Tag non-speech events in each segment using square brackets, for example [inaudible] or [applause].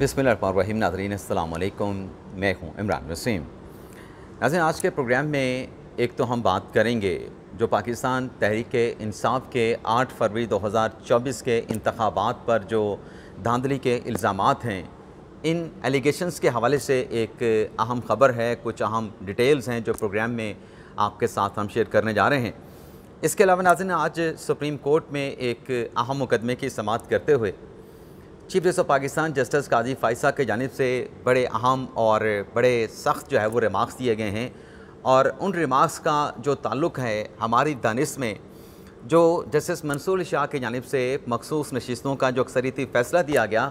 रहीम नाजरीन अल्लाम मैं हूँ इमरान वसीम नाजिन आज के प्रोग्राम में एक तो हम बात करेंगे जो पाकिस्तान तहरीक इंसाफ के 8 फरवरी 2024 के इंतबात पर जो धांधली के इल्ज़ाम हैं इन एलिगेशंस के हवाले से एक अहम ख़बर है कुछ अहम डिटेल्स हैं जो प्रोग्राम में आपके साथ हम शेयर करने जा रहे हैं इसके अलावा नाजिन आज सुप्रीम कोर्ट में एक अहम मुकदमे की समात करते हुए chief justice of Pakistan justice काजी फ़ाइसा के जानब से बड़े अहम और बड़े सख्त जो है वो रिमार्क्स दिए गए हैं और उन रिमार्क्स का जो ताल्लुक़ है हमारी दानिश में जो जस्टिस मंसूर शाह के जानब से मखसूस नशस्तों का जो अक्सरीती फ़ैसला दिया गया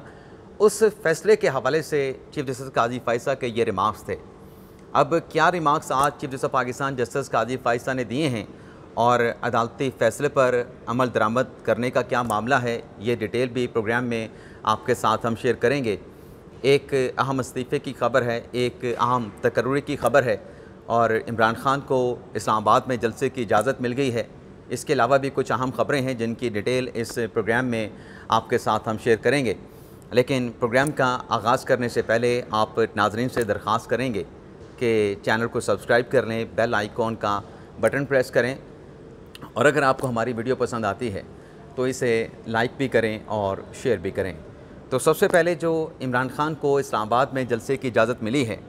उस फैसले के हवाले से चीफ जस्टिस काजी फ़ाइसा के ये रिमार्क्स थे अब क्या रिमार्क्स आज chief justice of Pakistan justice काजी फ़ाइसा ने दिए हैं और अदालती फ़ैसले पर अमल दरामद करने का क्या मामला है ये डिटेल भी प्रोग्राम में आपके साथ हम शेयर करेंगे एक अहम इस्तीफ़े की खबर है एक अहम तकर्री की खबर है और इमरान खान को इस्लामाबाद में जलसे की इजाज़त मिल गई है इसके अलावा भी कुछ अहम ख़बरें हैं जिनकी डिटेल इस प्रोग्राम में आपके साथ हम शेयर करेंगे लेकिन प्रोग्राम का आगाज़ करने से पहले आप नाजरन से दरख्वास्त करेंगे कि चैनल को सब्सक्राइब कर लें बेल आइकॉन का बटन प्रेस करें और अगर आपको हमारी वीडियो पसंद आती है तो इसे लाइक भी करें और शेयर भी करें तो सबसे पहले जो इमरान खान को इस्लामाबाद में जलसे की इजाज़त मिली है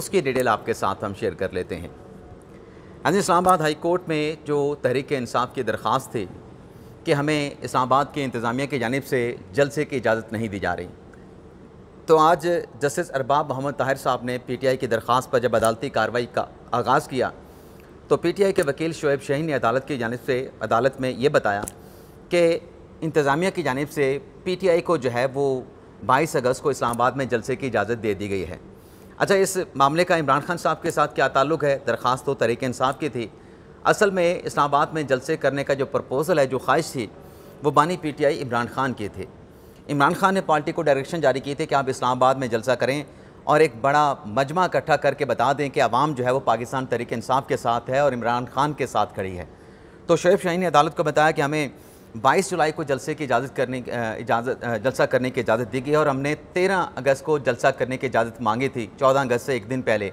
उसकी डिटेल आपके साथ हम शेयर कर लेते हैं यानी हाँ इस्लामाबाद हाई कोर्ट में जो तहरीक इंसाफ की दरख्वास्त थी कि हमें इस्लामाबाद के इंतज़ामिया की जानब से जलसे की इजाज़त नहीं दी जा रही तो आज जस्टिस अरबाब मोहम्मद ताहिर साहब ने पी टी आई की दरख्वास्त पर जब अदालती कार्रवाई का आगाज़ किया तो पी टी आई के वकील शुएब शहीन ने अदालत की जानब से अदालत में ये बताया कि इंतज़ामिया की जानब से पी टी आई को जो है वो बाईस अगस्त को इस्लामाबाद में जलसे की इजाज़त दे दी गई है अच्छा इस मामले का इमरान खान साहब के साथ क्या ताल्लुक है दरख्वास्त तो तरीके इंसाफ की थी असल में इस्लामाबाद में जलसे करने का जो प्रपोज़ल है जो ख्वाहिश थी वो बानी P T I Imran Khan की थी इमरान खान ने पार्टी को डायरेक्शन जारी की थी कि आप इस्लामाबाद में जलसा करें और एक बड़ा मजमा इकट्ठा करके बता दें कि आवाम जो है वो पाकिस्तान तरीके इंसाफ के साथ है और इमरान खान के साथ खड़ी है तो शेफ शाही ने अदालत को बताया कि हमें बाईस जुलाई को जलसे की इजाज़त करने इजाज़त जलसा करने की इजाज़त दी गई और हमने तेरह अगस्त को जलसा करने की इजाज़त मांगी थी चौदह अगस्त से एक दिन पहले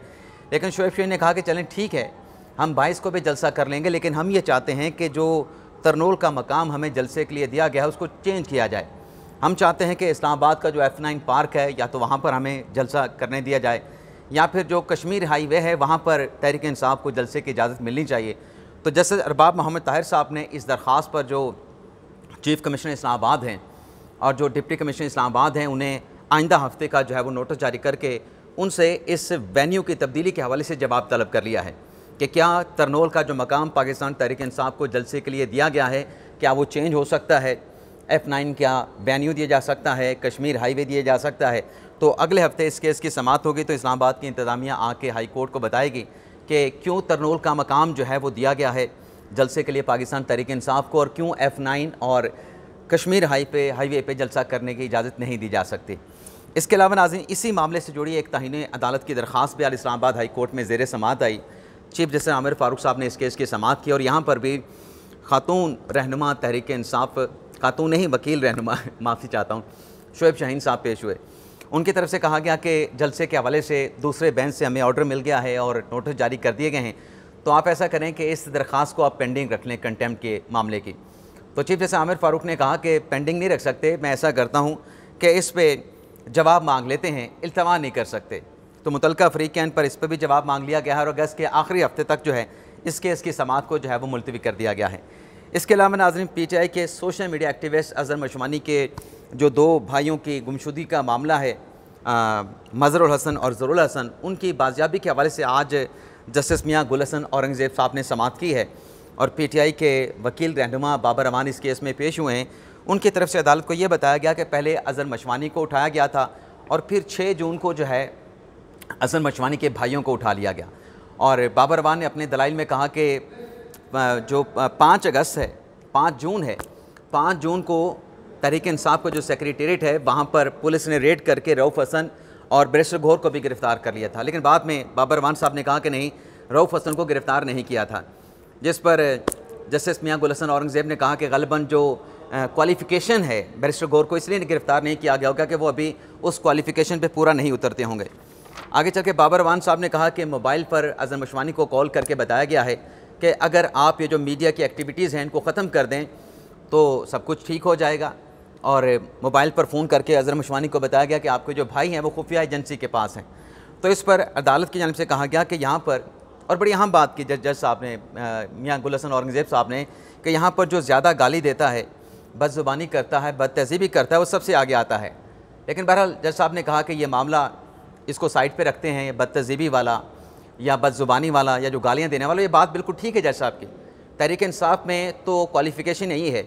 लेकिन शोएब शरीफ ने कहा कि चलें ठीक है हम 22 को भी जलसा कर लेंगे लेकिन हम ये चाहते हैं कि जो तरनोल का मकाम हमें जलसे के लिए दिया गया है उसको चेंज किया जाए हम चाहते हैं कि इस्लामाबाद का जो एफ़ नाइन पार्क है या तो वहाँ पर हमें जलसा करने दिया जाए या फिर जो कश्मीर हाईवे है वहाँ पर तहरीक इंसाफ को जलसे की इजाज़त मिलनी चाहिए तो जस्टिस अरबाब मोहम्मद ताहिर साहब ने इस दरख्वास पर जो चीफ कमिश्नर इस्लामाबाद हैं और जो डिप्टी कमिश्नर इस्लामाबाद हैं उन्हें आइंदा हफ्ते का जो है वो नोटिस जारी करके उनसे इस वेन्यू की तब्दीली के हवाले से जवाब तलब कर लिया है कि क्या तरनोल का जो मकाम पाकिस्तान तहरीक इंसाफ को जलसे के लिए दिया गया है क्या वो चेंज हो सकता है एफ़ नाइन क्या वेन्यू दिया जा सकता है कश्मीर हाईवे दिए जा सकता है तो अगले हफ्ते इस केस की समाप्त होगी तो इस्लामाबाद की इंतज़ामिया आके हाई कोर्ट को बताएगी कि क्यों तरनोल का मकाम जो है वो दिया गया है जलसे के लिए पाकिस्तान तहरीक इंसाफ को और क्यों एफ़ नाइन और कश्मीर हाई पे हाईवे पे जलसा करने की इजाज़त नहीं दी जा सकती इसके अलावा नाजिन इसी मामले से जुड़ी एक तहनी अदालत की दरख्वास्त भी आज इस्लामाबाद हाई कोर्ट में जेर समात आई चीफ जस्टिस आमिर फ़ारूक साहब ने इस केस की समात की और यहाँ पर भी खातून रहनुमा तहरीक इंसाफ खातून नहीं वकील रहनुमा [laughs] माफ़ी चाहता हूँ शुएब शाहीन साहब पेश हुए उनकी तरफ से कहा गया कि जलसे के हवाले से दूसरे बेंच से हमें ऑर्डर मिल गया है और नोटिस जारी कर दिए गए हैं तो आप ऐसा करें कि इस दरख्वास्त को आप पेंडिंग रख लें कंटेम्प्ट के मामले की तो चीफ जैसे आमिर फ़ारूक ने कहा कि पेंडिंग नहीं रख सकते मैं ऐसा करता हूँ कि इस पर जवाब मांग लेते हैं अल्तवा नहीं कर सकते तो मुतलका अफरीकैन पर इस पर भी जवाब मांग लिया गया है और अगस्त के आखिरी हफ्ते तक जो है इस केस की समात को जो है वो मुलतवी कर दिया गया है इसके अलावा नाजरन पी टी आई के social media activist Azhar Mashwani के जो दो भाइयों की गुमशुदी का मामला है मज़रुल हसन और ज़रुल हसन उनकी बाजियाबी के हवाले से आज जस्टिस मियाँ गुलसन औरंगज़ेब साहब ने समाप्त की है और पीटीआई के वकील रहनुमा बाबर अमान इस केस में पेश हुए हैं उनकी तरफ से अदालत को ये बताया गया कि पहले अजहर मशवानी को उठाया गया था और फिर छः जून को जो है अजहर मशवानी के भाइयों को उठा लिया गया और बाबर अमान ने अपने दलाइल में कहा कि जो पाँच अगस्त है पाँच जून है पाँच जून को तहरीक इंसाफ का जो सेक्रेटेट है वहाँ पर पुलिस ने रेड करके रऊफ़ हसन और बरेसर घोर को भी गिरफ्तार कर लिया था लेकिन बाद में बाबर वान साहब ने कहा कि नहीं रऊफ़ हसन को गिरफ़्तार नहीं किया था जिस पर जस्टिस मियाँ गुल हसन औरंगज़ेब ने कहा कि गलबन जो क्वालिफ़िकेशन है बैरिस्टर गौर को इसलिए गिरफ़्तार नहीं किया गया होगा कि वो अभी उस क्वालिफ़िकेशन पर पूरा नहीं उतरते होंगे आगे चल के बाबर वान साहब ने कहा कि मोबाइल पर अजहर मशवानी को कॉल करके बताया गया है कि अगर आप ये जो मीडिया की एक्टिविटीज़ हैं इनको ख़त्म कर दें तो सब कुछ ठीक हो जाएगा और मोबाइल पर फ़ोन करके अजहर मशवानी को बताया गया कि आपके जो भाई हैं वो खुफिया एजेंसी के पास हैं तो इस पर अदालत की जानब से कहा गया कि यहाँ पर और बड़ी अहम बात की जज जज साहब ने मियाँ गुल हसन औरंगज़ेब साहब ने कि यहाँ पर जो ज़्यादा गाली देता है बदजुबानी करता है बद तहजीबी करता है वो सबसे आगे आता है लेकिन बहरहाल जज साहब ने कहा कि ये मामला इसको साइड पे रखते हैं बद तहजीबी वाला या बदजुबानी वाला या जो गालियाँ देने वाला ये बात बिल्कुल ठीक है जज साहब की तहरीक इंसाफ में तो क्वालिफ़िकेशन यही है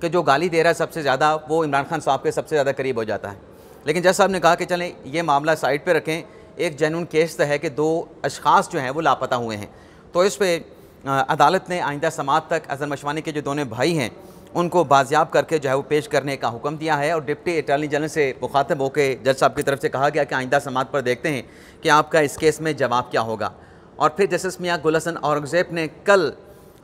कि जो गाली दे रहा है सबसे ज़्यादा वो इमरान खान साहब के सबसे ज़्यादा करीब हो जाता है लेकिन जज साहब ने कहा कि चलें ये मामला साइड पर रखें एक जैन केस तो है कि दो अशखास जो हैं वो लापता हुए हैं तो इस पर अदालत ने आइंदा समात तक अजहर मशवानी के जो दोनों भाई हैं उनको बाजियाब करके जो है वो पेश करने का हुक्म दिया है और डिप्टी अटॉर्नी जनरल से मुखातब होकर जज साहब की तरफ से कहा गया कि आइंदा समात पर देखते हैं कि आपका इस केस में जवाब क्या होगा और फिर जस्टिस मियाँ गुलसन औरंगज़ेब ने कल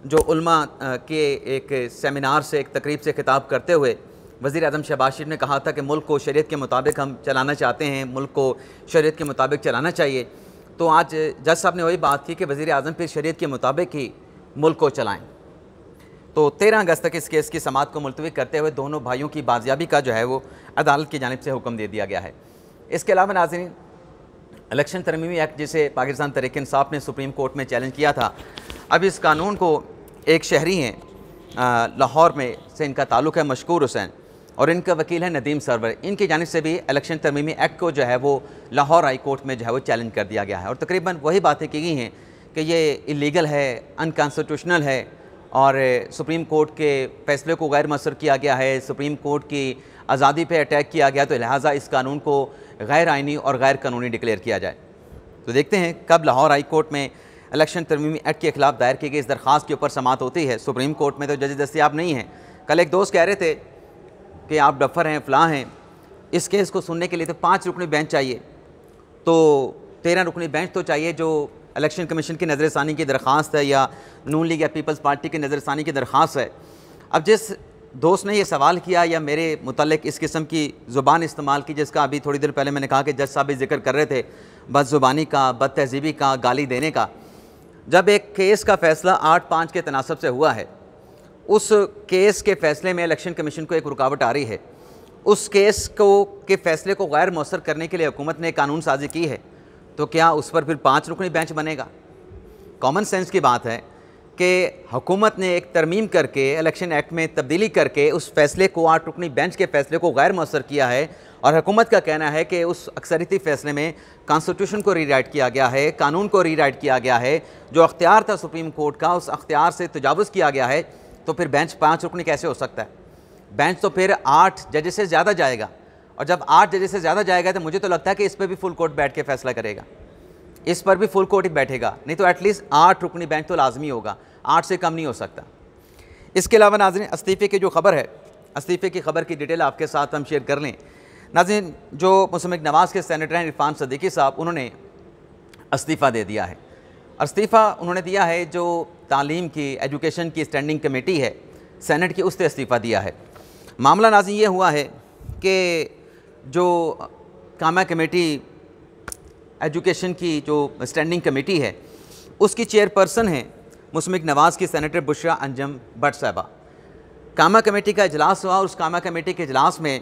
जो उल्मा के एक सेमिनार से एक तकरीब से खिताब करते हुए वज़ी अजम शहबाज शरीफ ने कहा था कि मुल्क को शरीत के मुताबिक हम चलाना चाहते हैं मुल्क को शरीत के मुताबिक चलाना चाहिए तो आज जज साहब ने वही बात की कि वज़ी अजम फिर शरीत के मुताबिक ही मुल्क को चलाएँ तो तेरह अगस्त तक इस केस की समात को मुलतवी करते हुए दोनों भाइयों की बाजियाबी का जो है वो अदालत की जानब से हुक्म दे दिया गया है इसके अलावा नाजरीन इलेक्शन तरमीमी एक्ट जिसे पाकिस्तान तरीक़ानसाफ़ ने सुप्रीम कोर्ट में चैलेंज किया था अब इस कानून को एक शहरी हैं लाहौर में से इनका ताल्लुक़ है मशकूर हुसैन और इनका वकील है नदीम सरवर इनकी जानब से भी इलेक्शन तरमीमी एक्ट को जो है वो लाहौर हाई कोर्ट में जो है वो चैलेंज कर दिया गया है और तकरीबन वही बातें की गई हैं कि ये इलीगल है अनकॉन्स्टिट्यूशनल है और सुप्रीम कोर्ट के फैसले को गैर मसर किया गया है सुप्रीम कोर्ट की आज़ादी पर अटैक किया गया तो लिहाजा इस कानून को गैर आइनी और गैर कानूनी डिक्लेयर किया जाए तो देखते हैं कब लाहौर हाई कोर्ट में इलेक्शन तरमीमी एक्ट के खिलाफ दायर की गई इस दरख्वास्त के ऊपर समात होती है सुप्रीम कोर्ट में तो जज दस्तियाब नहीं हैं कल एक दोस्त कह रहे थे कि आप डफर हैं फ़लाँ हैं इस केस को सुनने के लिए तो पाँच रुकनी बेंच चाहिए तो तेरह रुकनी बेंच तो चाहिए जो इलेक्शन कमीशन की नज़रसानी की दरख्वास्त है या नून लीग या पीपल्स पार्टी की नज़रसानी की दरख्वास्त है अब जिस दोस्त ने यह सवाल किया या मेरे मुतल इस किस्म की ज़ुबान इस्तेमाल की जिसका अभी थोड़ी देर पहले मैंने कहा कि जज साहब भी जिक्र कर रहे थे बद ज़ुबानी का बद तहजीबी का गाली देने का जब एक केस का फैसला आठ पाँच के तनासब से हुआ है उस केस के फैसले में इलेक्शन कमीशन को एक रुकावट आ रही है उस केस को के फैसले को गैर मौसर करने के लिए हुकूमत ने कानून साजी की है तो क्या उस पर फिर पाँच रुकनी बेंच बनेगा कॉमन सेंस की बात है कि हुकूमत ने एक तरमीम करके इलेक्शन एक्ट में तब्दीली करके उस फैसले को आठ रुकनी बेंच के फैसले को गैर मौसर किया है और हुकूमत का कहना है कि उस अक्सरती फैसले में कॉन्स्टिट्यूशन को रीराइट किया गया है कानून को रीराइट किया गया है जो अख्तियार था सुप्रीम कोर्ट का उस अख्तियार से तजावज़ किया गया है तो फिर बेंच पाँच रुकनी कैसे हो सकता है बेंच तो फिर आठ जजे से ज़्यादा जाएगा और जब आठ जजे से ज़्यादा जाएगा तो मुझे तो लगता है कि इस पर भी फुल कोर्ट बैठ के फैसला करेगा इस पर भी फुल कोर्ट ही बैठेगा नहीं तो एटलीस्ट आठ रुकनी बेंच तो लाजमी होगा आठ से कम नहीं हो सकता इसके अलावा नाजरन इस्तीफ़े की जो खबर है इस्तीफ़े की खबर की डिटेल आपके साथ हम शेयर कर लें नाजिन जो मुसमिक नवाज़ के सैनिटर हैं इरफान सदीकी साहब उन्होंने इस्तीफ़ा दे दिया है इस्तीफ़ा उन्होंने दिया है जो तालीम की एजुकेशन की स्टैंडिंग कमेटी है सैनट की उससे इस्तीफ़ा दिया है मामला नाजिन ये हुआ है कि जो कामा कमेटी एजुकेशन की जो स्टैंडिंग कमेटी है उसकी चेयरपर्सन है मुस्लिम नवाज़ की सैनिटर बुशरा अंजम भट्ट साहबा कामा कमेटी का अजलास हुआ और उस कामा कमेटी के अजलास में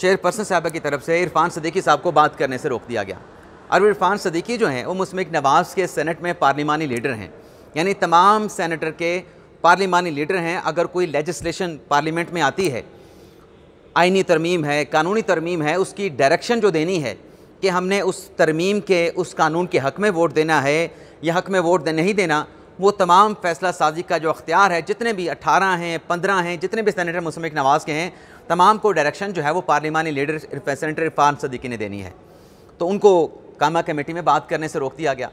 चेयरपर्सन साहबा की तरफ से इरफान सदीकी साहब को बात करने से रोक दिया गया और इरफान सदीकी जो हैं वो मुस्मिक नवाज़ के सेनेट में पार्लिमानी लीडर हैं यानी तमाम सेनेटर के पार्लिमानी लीडर हैं अगर कोई लेजिस्लेशन पार्लियामेंट में आती है आइनी तरमीम है कानूनी तरमीम है उसकी डायरेक्शन जो देनी है कि हमने उस तरमीम के उस कानून के हक़ में वोट देना है या हक़ में वोट नहीं देना वो तमाम फैसला साजी का जो अख्तियार है जितने भी अट्ठारह हैं पंद्रह हैं जितने भी सैनिटर मुस्मिक नवाज़ के हैं तमाम को डायरेक्शन जो है वो पार्लिमानी लीडर सेनेटर इरफान सदीकी ने देनी है तो उनको कामा कमेटी में बात करने से रोक दिया गया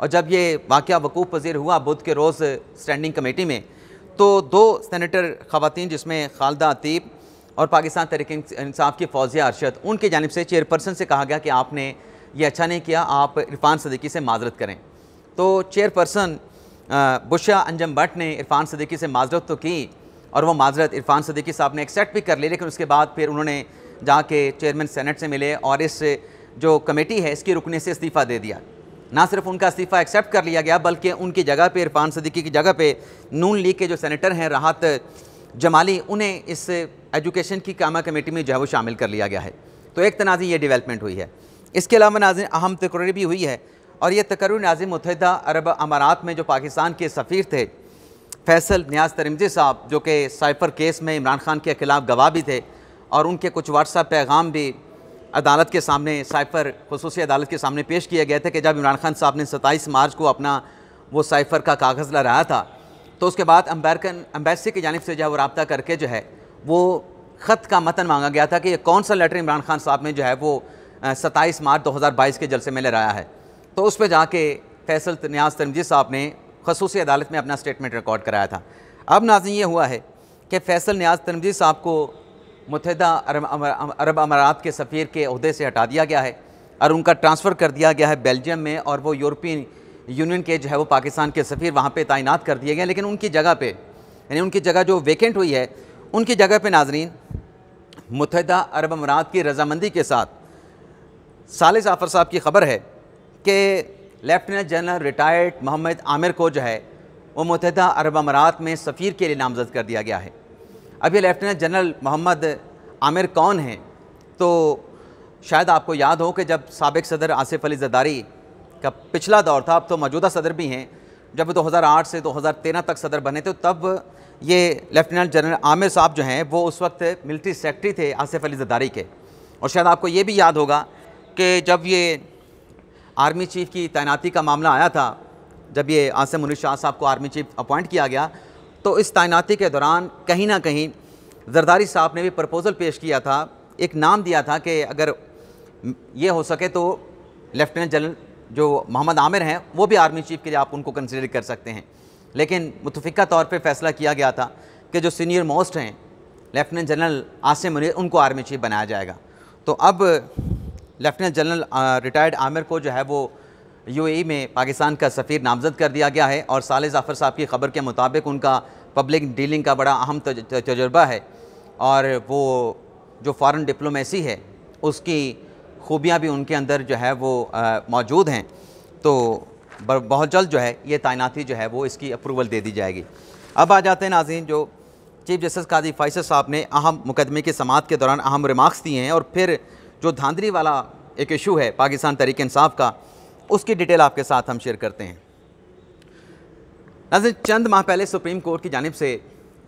और जब ये वाक़ वकूफ़ पजीर हुआ बुध के रोज़ स्टैंडिंग कमेटी में तो दो सेनेटर खातन जिसमें खालदा अतीब और पाकिस्तान तरीके इंसाफ की फौजिया अरशद उनकी जानब से चेयरपर्सन से कहा गया कि आपने ये अच्छा नहीं किया आप इरफान सदीकी से माजरत करें तो चेयरपर्सन बुशा अंजम भट्ट ने इरफान सदीकी से माजरत तो की और वो माजरत इरफान सदीकी साहब ने एक्सेप्ट भी कर ली लेकिन उसके बाद फिर उन्होंने जाके चेयरमैन सेनेट से मिले और इस जो कमेटी है इसकी रुकने से इस्तीफ़ा दे दिया ना सिर्फ उनका इस्तीफ़ा एक्सेप्ट कर लिया गया बल्कि उनकी जगह पे इरफान सदीकी की जगह पे नून लीग के जो सेनेटर हैं राहत जमाली उन्हें इस एजुकेशन की कामा कमेटी में जो है वो शामिल कर लिया गया है तो एक तनाजी ये डेवलपमेंट हुई है इसके अलावा नाजिम अहम तकर्री भी हुई है और ये तकर्री नाजिम मुतहदा अरब अमारात में जो पाकिस्तान के सफ़ीर थे फैसल न्याज तरमजी साहब जो कि साइफर केस में इमरान खान के खिलाफ गवाह भी थे और उनके कुछ व्हाट्सअप पैगाम भी अदालत के सामने साइफर खसूस अदालत के सामने पेश किए गए थे कि जब इमरान खान साहब ने सत्ताईस मार्च को अपना वो साइफर का कागज़ लहराया था तो उसके बाद अमेरिकन अम्बैसी की जानब से जो है वो रबता करके जो है वो ख़त का मतन मांगा गया था कि ये कौन सा लेटर इमरान खान साहब ने जो है वो सत्ताईस मार्च बाईस के जलसे में लहराया है तो उस पर जाके फैसल न्याज तरमजी साहब ने खसूस अदालत में अपना स्टेटमेंट रिकॉर्ड कराया था अब नाजी ये हुआ है कि फैसल न्याज तनजी साहब को मुतहदा अरब अमारात के सफ़ीर के अहदे से हटा दिया गया है और उनका ट्रांसफ़र कर दिया गया है बेल्जियम में और वो यूरोपियन यूनियन के जो है वो पाकिस्तान के सफ़ीर वहाँ पर तैनात कर दिए गए लेकिन उनकी जगह पर यानी उनकी जगह जो वेकेंट हुई है उनकी जगह पर नाजरीन मुतहदा अरब अमारात की रजामंदी के साथ साल जाफ़र साहब की ख़बर है कि lieutenant general retired Mohammad Amir को जो है वो मुतहदा अरब अमारात में सफ़ीर के लिए नामजद कर दिया गया है अब ये लेफ्टिनेंट जनरल मोहम्मद आमिर कौन हैं तो शायद आपको याद हो कि जब सबक सदर आसिफ अली जदारी का पिछला दौर था अब तो मौजूदा सदर भी हैं जब 2008 से 2013 तक सदर बने थे तब ये लेफ्टिनेंट जनरल आमिर साहब जो हैं वो उस वक्त मिलिट्री सेक्रेटरी थे आसिफ अली जदारी के और शायद आपको ये भी याद होगा कि जब ये आर्मी चीफ़ की तैनाती का मामला आया था जब ये आसम उन्नीस शाह साहब को आर्मी चीफ अपॉइंट किया गया तो इस तैनाती के दौरान कहीं ना कहीं जरदारी साहब ने भी प्रपोज़ल पेश किया था एक नाम दिया था कि अगर ये हो सके तो लेफ्टिनेंट जनरल जो मोहम्मद आमिर हैं वो भी आर्मी चीफ़ के लिए आप उनको कंसिडर कर सकते हैं लेकिन मुतफ़ा तौर पर फैसला किया गया था कि जो सीनियर मोस्ट हैं लेफ्टिनेंट जनरल आसिम उनको आर्मी चीफ़ बनाया जाएगा तो अब लेफ्टिनेंट जनरल रिटायर्ड आमिर को जो है वो यूएई में पाकिस्तान का सफ़ीर नामजद कर दिया गया है और साल जाफ़र साहब की खबर के मुताबिक उनका पब्लिक डीलिंग का बड़ा अहम तजर्बा है और वो जो फॉरेन डिप्लोमेसी है उसकी खूबियाँ भी उनके अंदर जो है वो मौजूद हैं तो बहुत जल्द जो है ये तैनाती जो है वो इसकी अप्रूवल दे दी जाएगी अब आ जाते हैं नाजीन जो चीफ जस्टिस काजी फ़ैसल साहब ने अहम मुकदमे की समात के दौरान अहम रिमार्क्स दिए हैं और फिर जो धांधली वाला एक इशू है पाकिस्तान तरीक इंसाफ का उसकी डिटेल आपके साथ हम शेयर करते हैं नाजिर चंद माह पहले सुप्रीम कोर्ट की जानब से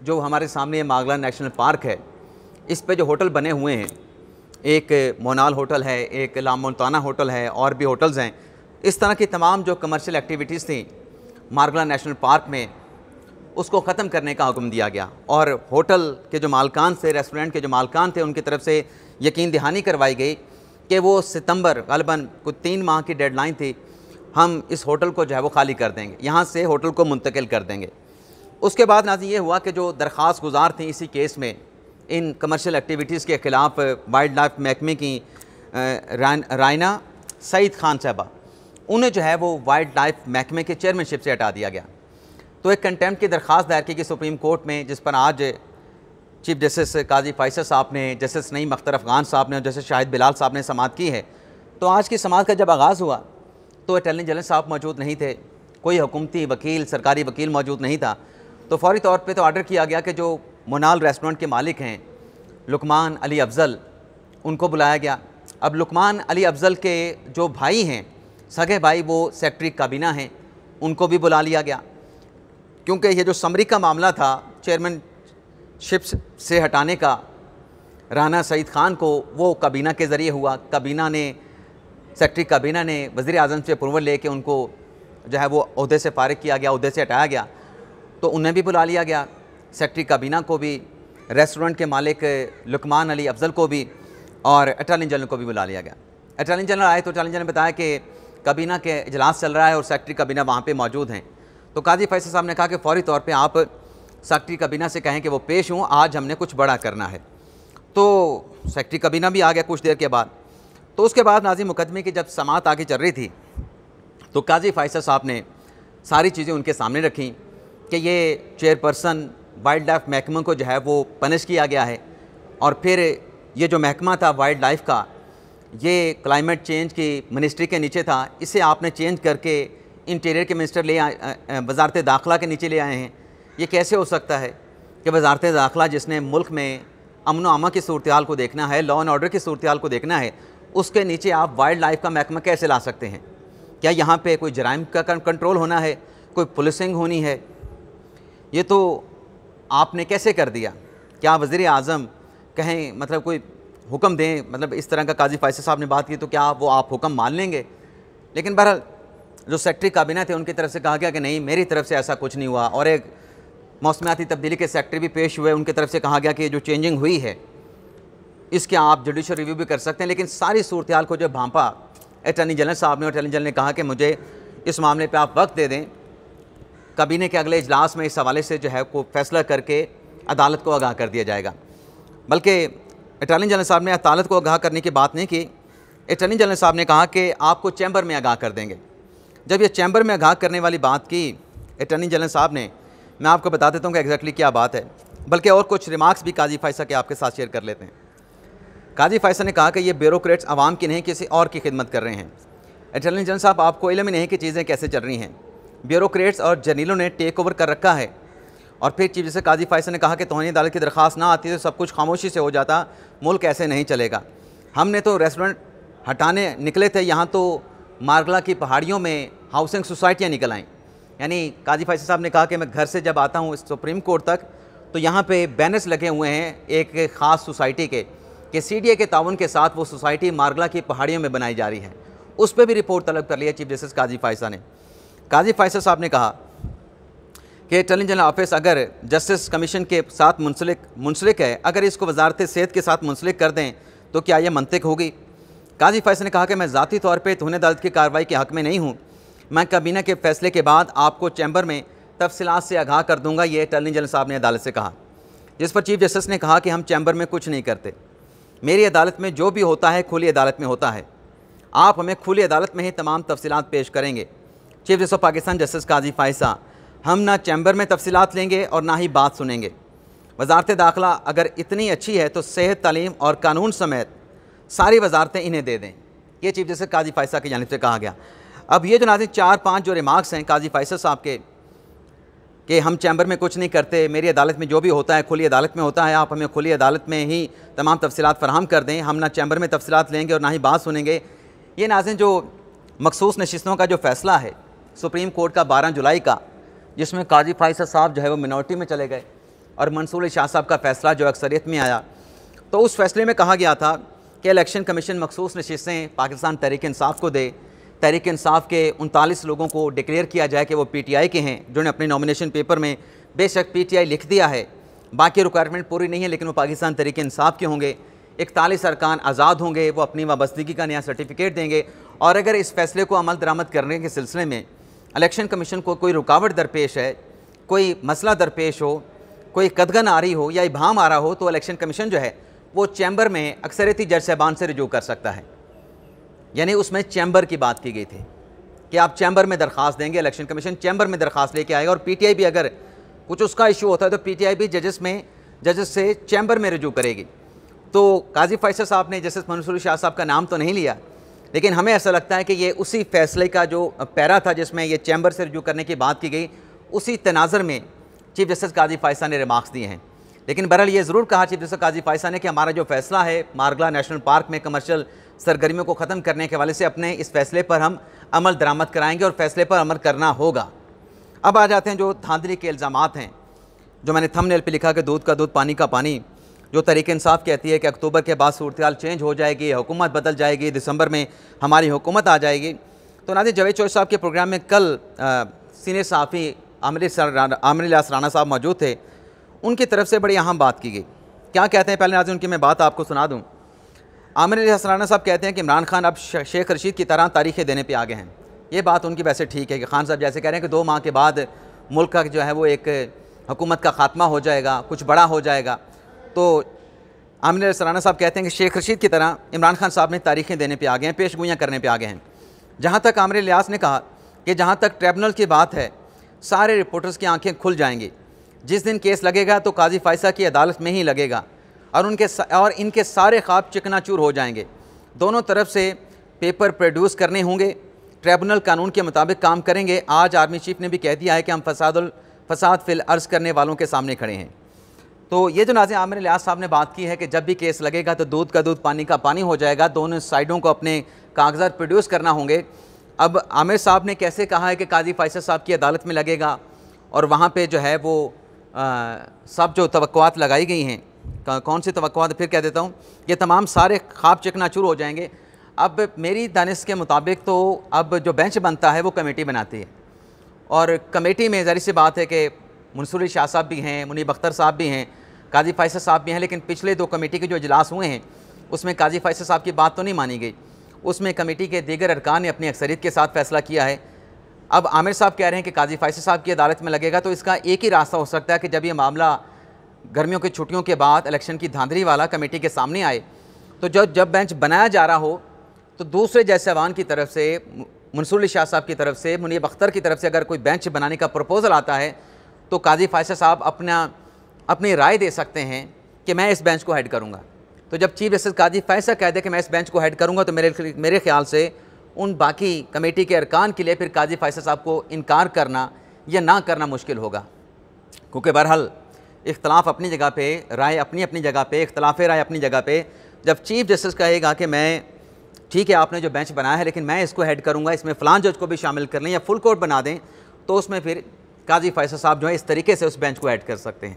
जो हमारे सामने मागला नेशनल पार्क है इस पर जो होटल बने हुए हैं एक मोनाल होटल है एक लामोताना होटल है और भी होटल्स हैं इस तरह की तमाम जो कमर्शियल एक्टिविटीज़ थी मार्गला नेशनल पार्क में उसको ख़त्म करने का हुक्म दिया गया और होटल के जो मालकान थे रेस्टोरेंट के जो मालकान थे उनकी तरफ से यकीन दहानी करवाई गई कि वो सितंबर गलबन कुछ तीन माह की डेडलाइन थी हम इस होटल को जो है वो खाली कर देंगे यहाँ से होटल को मुंतकिल कर देंगे उसके बाद नाजी ये हुआ कि जो दरख्वास गुजार थी इसी केस में इन कमर्शियल एक्टिविटीज़ के ख़िलाफ़ वाइल्ड लाइफ महकमे की रायना सईद खान साहबा उन्हें जो है वो वाइल्ड लाइफ महकमे के चेयरमैनशिप से हटा दिया गया तो एक कंटेम्प्ट की दरख्वास्त दायर की कि सुप्रीम कोर्ट में जिस पर आज चीफ जस्टिस काजी फाइसर साहब ने जस्टिस नईम अख्तर अफगान साहब ने और जस्टिस शाहिद बिलाल साहब ने समात की है तो आज की समात का जब आगाज़ हुआ तो अटर्नी जनरल साहब मौजूद नहीं थे कोई हुकूमती वकील सरकारी वकील मौजूद नहीं था तो फौरी तौर पर तो ऑर्डर किया गया कि जो मुनाल रेस्टोरेंट के मालिक हैं लुकमान अली अफजल उनको बुलाया गया अब लुकमान अली अफजल के जो भाई हैं सगे भाई वो सेक्रेटरी काबीना हैं उनको भी बुला लिया गया क्योंकि ये जो समरी का मामला था चेयरमैन शिप्स से हटाने का राना सईद खान को वो काबीना के ज़रिए हुआ काबीना ने सेक्रेटरी काबीना ने वज़ी अजम से अप्रूवल ले कर उनको जो है वो अहदे से फारग किया गया अहदे से हटाया गया तो उन्हें भी बुला लिया गया सेक्रेटरी काबीना को भी रेस्टोरेंट के मालिक लुकमान अली अफजल को भी और अटालियन जनरल को भी बुला लिया गया अटालियन जनरल आए तो अटालियन जनरल ने बताया कि काबीना के इजलास चल रहा है और सेक्रेटरी काबीना वहाँ पर मौजूद हैं तो काजी फैसल साहब ने कहा कि फ़ौरी तौर पे आप सेक्रेटरी काबीना से कहें कि वो पेश हूँ आज हमने कुछ बड़ा करना है तो सेक्रेटरी काबीना भी आ गया कुछ देर के बाद तो उसके बाद नाजी मुकदमे की जब समात आगे चल रही थी तो काजी फैसल साहब ने सारी चीज़ें उनके सामने रखी कि ये चेयरपर्सन वाइल्ड लाइफ महकमे को जो है वो पनिश किया गया है और फिर ये जो महकमा था वाइल्ड लाइफ का ये क्लाइमेट चेंज की मिनिस्ट्री के नीचे था इसे आपने चेंज करके इंटीरियर के मिनिस्टर ले आए वजारत दाखिला के नीचे ले आए हैं ये कैसे हो सकता है कि वजारत दाखिला जिसने मुल्क में अमन आमा की सूरत हाल को देखना है लॉ एंड ऑर्डर की सूरत हाल को देखना है उसके नीचे आप वाइल्ड लाइफ का महकमा कैसे ला सकते हैं क्या यहाँ पर कोई जराइम का कंट्रोल होना है कोई पुलिसिंग होनी है ये तो आपने कैसे कर दिया क्या वज़र अजम कहें मतलब कोई हुक्म दें मतलब इस तरह का काजी फैसल साहब ने बात की तो क्या वो आप हुक्म मान लेंगे लेकिन बहरहाल जो सेक्ट्री काबिना थे उनकी तरफ से कहा गया कि नहीं मेरी तरफ से ऐसा कुछ नहीं हुआ और एक मौसमियाती तब्दीली के सेक्ट्री भी पेश हुए उनकी तरफ से कहा गया कि जो चेंजिंग हुई है इसके आप जुडिशल रिव्यू भी कर सकते हैं लेकिन सारी सूरत हाल को जो भांपा अटर्नी जनरल साहब ने अटर्नी जनरल ने कहा कि मुझे इस मामले पर आप वक्त दे दें कबीने के अगले इजलास में इस हवाले से जो है को फैसला करके अदालत को आगाह कर दिया जाएगा बल्कि अटर्नी जनरल साहब ने अदालत को आगाह करने की बात नहीं की अटर्नी जनरल साहब ने कहा कि आपको चैम्बर में आगाह कर देंगे जब ये चैम्बर में आगाह करने वाली बात की अटर्नी जनरल साहब ने मैं आपको बता देता हूँ कि एग्जैक्टली क्या बात है बल्कि और कुछ रिमार्क्स भी काजी फ़ैसा के आपके साथ शेयर कर लेते हैं काजी फ़ैसा ने कहा कि ये ब्यूरोक्रेट्स आवाम की नहीं किसी और की खिदमत कर रहे हैं अटर्नी जनरल साहब आपको इलम ही नहीं कि चीज़ें कैसे चल रही हैं ब्यूरोक्रेट्स और जर्नीलों ने टेक ओवर कर रखा है और फिर चीफ जैसे काजी फ़ैसा ने कहा कि तोहनी अदालत की दरख्वास्त ना आती तो सब कुछ खामोशी से हो जाता मुल्क ऐसे नहीं चलेगा हमने तो रेस्टोरेंट हटाने निकले थे यहाँ तो मारगला की पहाड़ियों में हाउसिंग सोसाइटियाँ निकल आई यानी काजी फैसल साहब ने कहा कि मैं घर से जब आता हूँ सुप्रीम कोर्ट तक तो यहाँ पे बैनर्स लगे हुए हैं एक ख़ास सोसाइटी के कि सी के ताउन के साथ वो सोसाइटी मारगला की पहाड़ियों में बनाई जा रही है उस पर भी रिपोर्ट तलब कर लिया चीफ जस्टिस काजी फायसा ने काजी फायसा साहब ने कहा कि अटर्नी जनरल ऑफिस अगर जस्टिस कमीशन के साथ मुंसलिक मुंसलिक है अगर इसको वजारत सेहत के साथ मुंसलिक कर दें तो क्या यह मनतिक होगी काजी फैस ने कहा कि मैं ज़ाती तौर पर तुहने अदालत की कार्रवाई के हक़ में नहीं हूँ मैं काबीना के फैसले के बाद आपको चैम्बर में तफसलत से आगाह कर दूंगा ये अटर्नी जनरल साहब ने अदालत से कहा जिस पर चीफ जस्टिस ने कहा कि हम चैम्बर में कुछ नहीं करते मेरी अदालत में जो भी होता है खुली अदालत में होता है आप हमें खुली अदालत में ही तमाम तफसीत पेश करेंगे chief justice of Pakistan justice काजी फायसा हम ना चैम्बर में तफसलत लेंगे और ना ही बात सुनेंगे वजारत दाखिला अगर इतनी अच्छी है तो सेहत तलीम और कानून समेत सारी वजारतें इन्हें दे दें ये चीफ जस्टिस काजी फ़ैसा की जानब से कहा गया अब ये जो नाजिक चार पाँच जो रिमार्क्स हैं काजी फ़ैसा साहब के कि हम चैम्बर में कुछ नहीं करते मेरी अदालत में जो भी होता है खुली अदालत में होता है आप हमें खुली अदालत में ही तमाम तफसीत फराम कर दें हम ना चैम्बर में तफसीत लेंगे और ना ही बात सुनेंगे ये नाजिन जो मखसूस नशस्तों का जो फ़ैसला है सुप्रीम कोर्ट का बारह जुलाई का जिसमें काजी फाइसा साहब जो है वो मिनोरिटी में चले गए और मंसूर शाह साहब का फ़ैसला जो अक्सरियत में आया तो उस फैसले में कहा गया था कि इलेक्शन कमीशन मखसूस नशस्तें पाकिस्तान तहरीक इसाफ़ को दे तहरीक इसाफ़ के उनतालीस लोगों को डिक्लेयर किया जाए कि वो पी टी आई के हैं जिन्होंने अपने नॉमिनेशन पेपर में बेशक पी टी आई लिख दिया है बाकी रिक्वायरमेंट पूरी नहीं है लेकिन वो पाकिस्तान तरीके इंसाफ के होंगे इकतालीस अरकान आज़ाद होंगे वो अपनी वाबस्तगी का नया सर्टिफिकेट देंगे और अगर इस फैसले को अमल दरामद करने के सिलसिले में इलेक्शन कमीशन को कोई रुकावट दरपेश है कोई मसला दरपेश हो कोई कदगन आ रही हो या इबाम आ रहा हो तो इलेक्शन कमीशन जो है वो चैम्बर में अक्सरती जज साहबान से रजू कर सकता है यानी उसमें चैम्बर की बात की गई थी कि आप चैम्बर में दरख्वास्त देंगे इलेक्शन कमीशन चैम्बर में दरख्वास्त लेके आएगा और पीटीआई भी अगर कुछ उसका इशू होता है तो पीटीआई भी जजेस में जजेस से चैम्बर में रजू करेगी तो काजी फैसल साहब ने जस्टिस मनसूर शाह साहब का नाम तो नहीं लिया लेकिन हमें ऐसा लगता है कि ये उसी फैसले का जो पैरा था जिसमें ये चैम्बर से रजू करने की बात की गई उसी तनाजर में चीफ जस्टिस काजी फायसा ने रिमार्क्स दिए हैं लेकिन बहरहाल ये ज़रूर कहा चीफ जस्टिस काजी फाइसा ने कि हमारा जो फैसला है मार्गला नेशनल पार्क में कमर्शियल सरगर्मियों को ख़त्म करने के हवाले से अपने इस फैसले पर हम अमल दरामद कराएंगे और फैसले पर अमल करना होगा अब आ जाते हैं जो धांधली के इल्ज़ाम हैं जो मैंने थंबनेल पे लिखा कि दूध का दूध पानी का पानी जो तरीके इंसाफ कहती है कि अक्टूबर के बाद सूरत चेंज हो जाएगी हुकूमत बदल जाएगी दिसंबर में हमारी हुकूमत आ जाएगी तो नाजिर जवेद चौहरी साहब के प्रोग्राम में कल सीनियर साफ़ी आमिर आमिर लास राना साहब मौजूद थे उनकी तरफ से बड़ी अहम बात की गई क्या कहते हैं पहले नाजी उनकी मैं बात आपको सुना दूँ आमिर हसराना साहब कहते हैं कि इमरान खान अब शेख रशीद की तरह तारीखें देने पर आगे हैं ये बात उनकी वैसे ठीक है कि खान साहब जैसे कह रहे हैं कि दो माह के बाद मुल्क का जो है वो एक हुकूमत का ख़ात्मा हो जाएगा कुछ बड़ा हो जाएगा तो आमिर सराना साहब कहते हैं कि शेख रशीद की तरह इमरान खान साहब ने तारीखें देने पे आ गए हैं पेश करने पे आ गए हैं जहाँ तक आमिर लियास ने कहा कि जहाँ तक ट्रिब्यूनल की बात है सारे रिपोर्टर्स की आंखें खुल जाएंगी जिस दिन केस लगेगा तो काजी फ़ायसा की अदालत में ही लगेगा और उनके और इनके सारे ख्वाब चिकनाचूर हो जाएंगे दोनों तरफ से पेपर प्रोड्यूस करने होंगे ट्रिब्यूनल कानून के मुताबिक काम करेंगे आज आर्मी चीफ ने भी कह दिया है कि हम फसाद फसाद फिल अर्ज़ करने वालों के सामने खड़े हैं तो ये जो नाजिम आमिर लिहाज साहब ने बात की है कि जब भी केस लगेगा तो दूध का दूध पानी का पानी हो जाएगा दोनों साइडों को अपने कागजात प्रोड्यूस करना होंगे अब आमिर साहब ने कैसे कहा है कि काजी फ़ैसल साहब की अदालत में लगेगा और वहाँ पे जो है वो सब जो तवक़ात लगाई गई हैं कौन सी तवक़ात फिर कह देता हूँ ये तमाम सारे ख्वाब चूर हो जाएंगे अब मेरी दानिश के मुताबिक तो अब जो बेंच बनता है वो कमेटी बनाती है और कमेटी में जारी सी बात है कि मंसूरी शाह साहब भी हैं मुनीब अख्तर साहब भी हैं काजी फ़ैसल साहब भी हैं लेकिन पिछले दो कमेटी के जो इजलास हुए हैं उसमें काजी फ़ैसल साहब की बात तो नहीं मानी गई उसमें कमेटी के दीगर अरकान ने अपनी अक्सरीत के साथ फ़ैसला किया है अब आमिर साहब कह रहे हैं कि काजी फैसल साहब की अदालत में लगेगा तो इसका एक ही रास्ता हो सकता है कि जब ये मामला गर्मियों की छुट्टियों के बाद इलेक्शन की धांधली वाला कमेटी के सामने आए तो जब जब बेंच बनाया जा रहा हो तो दूसरे जयसवान की तरफ से मंसूर शाह साहब की तरफ से मुनीब अख्तर की तरफ से अगर कोई बेंच बनाने का प्रपोज़ल आता है तो काजी फाइसा साहब अपना अपनी राय दे सकते हैं कि मैं इस बेंच को हेड करूँगा तो जब चीफ जस्टिस काजी फैसा कह दे कि मैं इस बेंच को हेड करूँगा तो मेरे मेरे ख्याल से उन बाकी कमेटी के अरकान के लिए फिर काजी फैसल साहब को इनकार करना या ना करना मुश्किल होगा क्योंकि बहरहाल इख्तलाफ अपनी जगह पे राय अपनी अपनी जगह पे इख्तलाफ राय अपनी जगह पे जब चीफ जस्टिस कहेगा कि मैं ठीक है आपने जो बेंच बनाया है लेकिन मैं इसको हेड करूँगा इसमें फ़लान जज को भी शामिल कर लें या फुल कोर्ट बना दें तो उसमें फिर काजी फैसल साहब जो है इस तरीके से उस बेंच को ऐड कर सकते हैं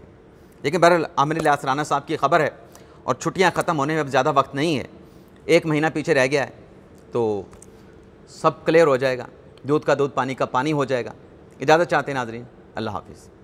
लेकिन बहरहाल आमिर लियास राना साहब की खबर है और छुट्टियाँ ख़त्म होने में अब ज़्यादा वक्त नहीं है एक महीना पीछे रह गया है तो सब क्लियर हो जाएगा दूध का दूध पानी का पानी हो जाएगा इजाज़त चाहते हैं नाजरीन अल्लाह हाफिज़